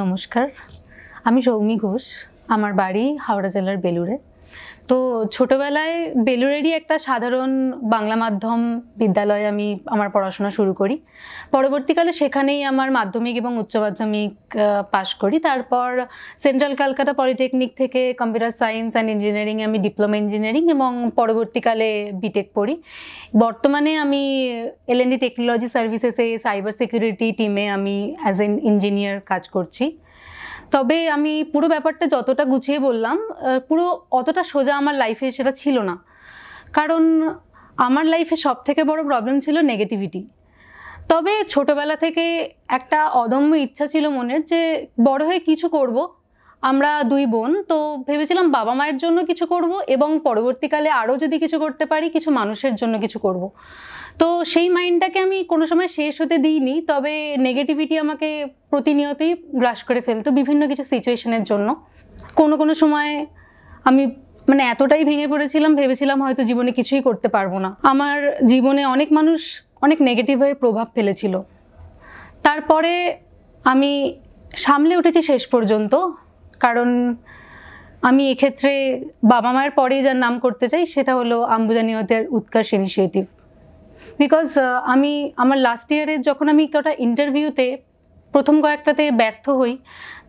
নমস্কার আমি সৌমি ঘোষ আমার বাড়ি হাওড়া জেলার বেলুড়ে তো ছোটবেলায় বেলুরেরই একটা সাধারণ বাংলা মাধ্যম বিদ্যালয়ে আমি আমার পড়াশোনা শুরু করি পরবর্তীকালে সেখানেই আমার মাধ্যমিক এবং উচ্চ মাধ্যমিক পাশ করি তারপর সেন্ট্রাল কলকাতা পলিটেকনিক থেকে কম্পিউটার সায়েন্স অ্যান্ড ইঞ্জিনিয়ারিং আমি ডিপ্লোমা ইঞ্জিনিয়ারিং এবং পরবর্তীকালে বিটেক পড়ি বর্তমানে আমি এল এন ডি টেকনোলজি সার্ভিসেসে সাইবার সিকিউরিটি টিমে আমি অ্যাজ এন ইঞ্জিনিয়ার কাজ করছি তবে আমি পুরো ব্যাপারটা যতটা গুছিয়ে বললাম পুরো অতটা সোজা আমার লাইফে সেটা ছিল না কারণ আমার লাইফে সব থেকে বড় প্রবলেম ছিল নেগেটিভিটি তবে ছোটবেলা থেকে একটা অদম্য ইচ্ছা ছিল মনের যে বড় হয়ে কিছু করব আমরা দুই বোন তো ভেবেছিলাম বাবা মায়ের জন্য কিছু করব এবং পরবর্তীকালে আরও যদি কিছু করতে পারি কিছু মানুষের জন্য কিছু করব তো সেই মাইন্ডটাকে আমি কোনো সময় শেষ হতে দিইনি তবে নেগেটিভিটি আমাকে প্রতিনিয়তই গ্রাস করে ফেলতো বিভিন্ন কিছু সিচুয়েশনের জন্য কোনো কোনো সময় আমি মানে এতটাই ভেঙে পড়েছিলাম ভেবেছিলাম হয়তো জীবনে কিছুই করতে পারবো না আমার জীবনে অনেক মানুষ অনেক নেগেটিভ হয়ে প্রভাব ফেলেছিল তারপরে আমি সামলে উঠেছি শেষ পর্যন্ত কারণ আমি এক্ষেত্রে বাবা মায়ের পরেই যার নাম করতে চাই সেটা হলো আম্বুজানিয়তের উৎকর্ষ ইনিশিয়েটিভ বিকজ আমি আমার লাস্ট ইয়ারে যখন আমি কটা ইন্টারভিউতে প্রথম কয়েকটাতে ব্যর্থ হই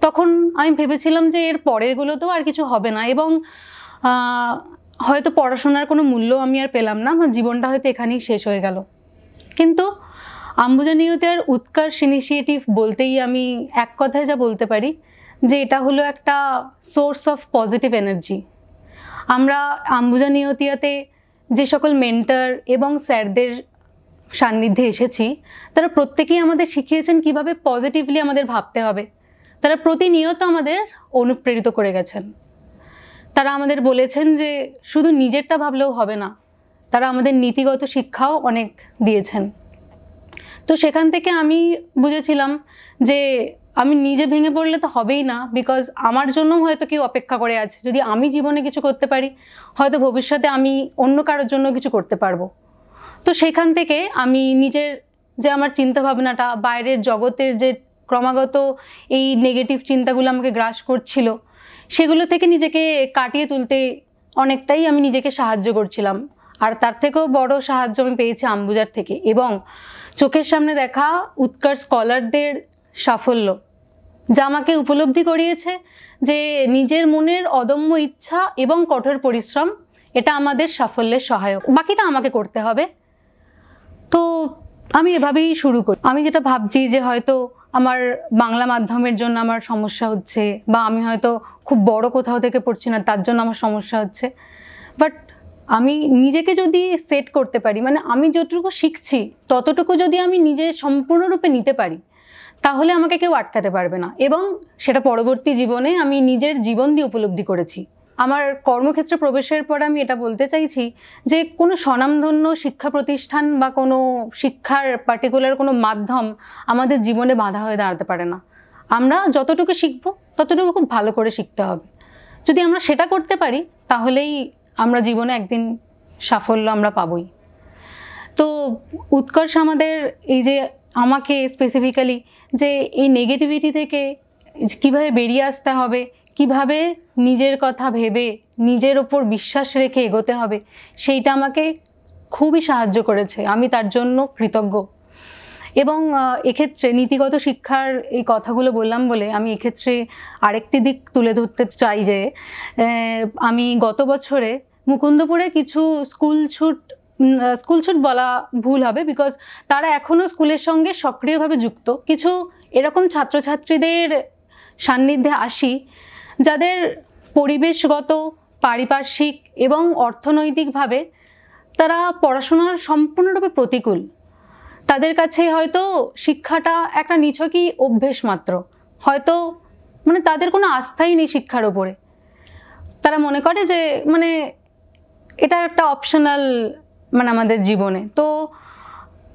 তখন আমি ভেবেছিলাম যে এর পরেরগুলোতেও আর কিছু হবে না এবং হয়তো পড়াশোনার কোনো মূল্য আমি আর পেলাম না আমার জীবনটা হয়তো এখানেই শেষ হয়ে গেল কিন্তু আম্বুজানীয়তার উৎকর্ষ ইনিশিয়েটিভ বলতেই আমি এক কথায় যা বলতে পারি যে এটা হলো একটা সোর্স অফ পজিটিভ এনার্জি আমরা আম্বুজা নিয়তিয়াতে যে সকল মেন্টর এবং স্যারদের সান্নিধ্যে এসেছি তারা প্রত্যেকেই আমাদের শিখিয়েছেন কিভাবে পজিটিভলি আমাদের ভাবতে হবে তারা প্রতিনিয়ত আমাদের অনুপ্রেরিত করে গেছেন তারা আমাদের বলেছেন যে শুধু নিজেরটা ভাবলেও হবে না তারা আমাদের নীতিগত শিক্ষাও অনেক দিয়েছেন তো সেখান থেকে আমি বুঝেছিলাম যে আমি নিজে ভেঙে পড়লে তো হবেই না বিকজ আমার জন্য হয়তো কেউ অপেক্ষা করে আছে যদি আমি জীবনে কিছু করতে পারি হয়তো ভবিষ্যতে আমি অন্য কারোর জন্য কিছু করতে পারবো তো সেখান থেকে আমি নিজের যে আমার চিন্তাভাবনাটা বাইরের জগতের যে ক্রমাগত এই নেগেটিভ চিন্তাগুলো আমাকে গ্রাস করছিল সেগুলো থেকে নিজেকে কাটিয়ে তুলতে অনেকটাই আমি নিজেকে সাহায্য করছিলাম আর তার থেকেও বড় সাহায্য আমি পেয়েছি আম্বুজার থেকে এবং চোখের সামনে দেখা উৎকার স্কলারদের সাফল্য যা আমাকে উপলব্ধি করিয়েছে যে নিজের মনের অদম্য ইচ্ছা এবং কঠোর পরিশ্রম এটা আমাদের সাফল্যের সহায়ক বাকিটা আমাকে করতে হবে তো আমি এভাবেই শুরু করি আমি যেটা ভাবছি যে হয়তো আমার বাংলা মাধ্যমের জন্য আমার সমস্যা হচ্ছে বা আমি হয়তো খুব বড় কোথাও থেকে পড়ছি না তার জন্য আমার সমস্যা হচ্ছে বাট আমি নিজেকে যদি সেট করতে পারি মানে আমি যতটুকু শিখছি ততটুকু যদি আমি নিজে সম্পূর্ণরূপে নিতে পারি তাহলে আমাকে কেউ আটকাতে পারবে না এবং সেটা পরবর্তী জীবনে আমি নিজের জীবন দিয়ে উপলব্ধি করেছি আমার কর্মক্ষেত্রে প্রবেশের পর আমি এটা বলতে চাইছি যে কোনো স্বনামধন্য শিক্ষা প্রতিষ্ঠান বা কোনো শিক্ষার পার্টিকুলার কোনো মাধ্যম আমাদের জীবনে বাধা হয়ে দাঁড়াতে পারে না আমরা যতটুকু শিখব ততটুকু খুব ভালো করে শিখতে হবে যদি আমরা সেটা করতে পারি তাহলেই আমরা জীবনে একদিন সাফল্য আমরা পাবই তো উৎকর্ষ আমাদের এই যে আমাকে স্পেসিফিক্যালি যে এই নেগেটিভিটি থেকে কীভাবে বেরিয়ে আসতে হবে কিভাবে নিজের কথা ভেবে নিজের ওপর বিশ্বাস রেখে এগোতে হবে সেইটা আমাকে খুবই সাহায্য করেছে আমি তার জন্য কৃতজ্ঞ এবং এক্ষেত্রে নীতিগত শিক্ষার এই কথাগুলো বললাম বলে আমি এক্ষেত্রে আরেকটি দিক তুলে ধরতে চাই যে আমি গত বছরে মুকুন্দপুরে কিছু স্কুল ছুট স্কুল ছুট বলা ভুল হবে বিকজ তারা এখনও স্কুলের সঙ্গে সক্রিয়ভাবে যুক্ত কিছু এরকম ছাত্রছাত্রীদের সান্নিধ্যে আসি যাদের পরিবেশগত পারিপার্শ্বিক এবং অর্থনৈতিকভাবে তারা পড়াশোনার সম্পূর্ণরূপে প্রতিকূল তাদের কাছে হয়তো শিক্ষাটা একটা নিছকই অভ্যেস মাত্র হয়তো মানে তাদের কোনো আস্থাই নেই শিক্ষার ওপরে তারা মনে করে যে মানে এটা একটা অপশনাল মানে আমাদের জীবনে তো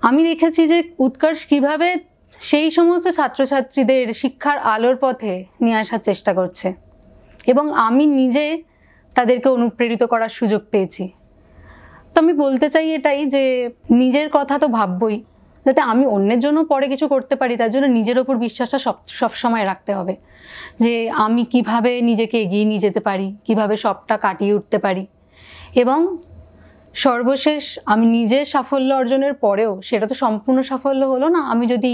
আমি দেখেছি যে উৎকর্ষ কিভাবে সেই সমস্ত ছাত্রছাত্রীদের শিক্ষার আলোর পথে নিয়ে আসার চেষ্টা করছে এবং আমি নিজে তাদেরকে অনুপ্রেরিত করার সুযোগ পেয়েছি তো আমি বলতে চাই এটাই যে নিজের কথা তো ভাববই যাতে আমি অন্যের জন্য পরে কিছু করতে পারি তার জন্য নিজের ওপর বিশ্বাসটা সব সবসময় রাখতে হবে যে আমি কিভাবে নিজেকে এগিয়ে নিয়ে যেতে পারি কিভাবে সবটা কাটিয়ে উঠতে পারি এবং সর্বশেষ আমি নিজের সাফল্য অর্জনের পরেও সেটা তো সম্পূর্ণ সাফল্য হলো না আমি যদি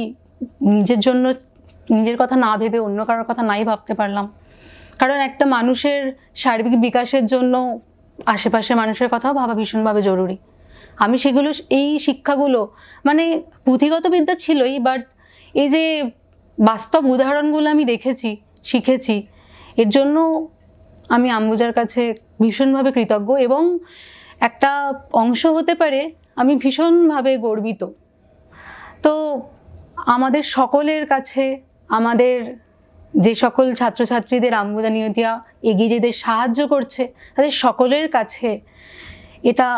নিজের জন্য নিজের কথা না ভেবে অন্য কারোর কথা নাই ভাবতে পারলাম কারণ একটা মানুষের সার্বিক বিকাশের জন্য আশেপাশে মানুষের কথাও ভাবা ভীষণভাবে জরুরি আমি সেগুলো এই শিক্ষাগুলো মানে পুঁথিগত বিদ্যা ছিলই বাট এই যে বাস্তব উদাহরণগুলো আমি দেখেছি শিখেছি এর জন্য আমি আম্বুজার কাছে ভীষণভাবে কৃতজ্ঞ এবং একটা অংশ হতে পারে আমি ভীষণভাবে গর্বিত তো আমাদের সকলের কাছে আমাদের যে সকল ছাত্রছাত্রীদের আম্বুজা নিয়তিয়া এগিয়ে যেতে সাহায্য করছে তাদের সকলের কাছে এটা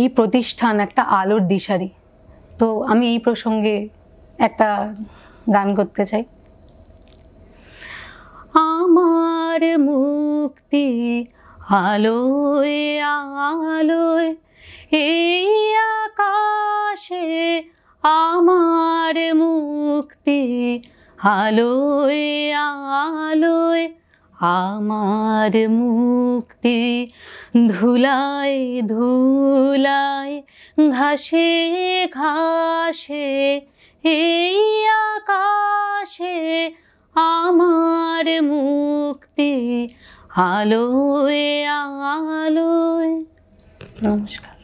এই প্রতিষ্ঠান একটা আলোর দিশারি তো আমি এই প্রসঙ্গে একটা গান করতে চাই আমার মুক্তি আলোয় আলোয় এই আকাশে আমার মুক্তি আলোয় আলোয় আমার মুক্তি ধুলাই ধুলাই ঘাসে ঘাসে এই আকাশে আমার মুক্তি आलोए आलोए नमस्कार